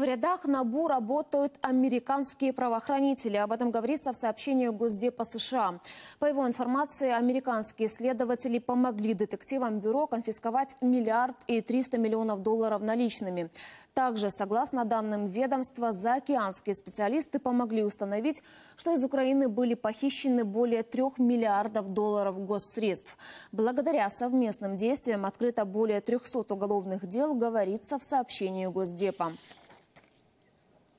В рядах НАБУ работают американские правоохранители. Об этом говорится в сообщении Госдепа США. По его информации, американские следователи помогли детективам бюро конфисковать миллиард и 300 миллионов долларов наличными. Также, согласно данным ведомства, заокеанские специалисты помогли установить, что из Украины были похищены более 3 миллиардов долларов госсредств. Благодаря совместным действиям открыто более 300 уголовных дел, говорится в сообщении Госдепа.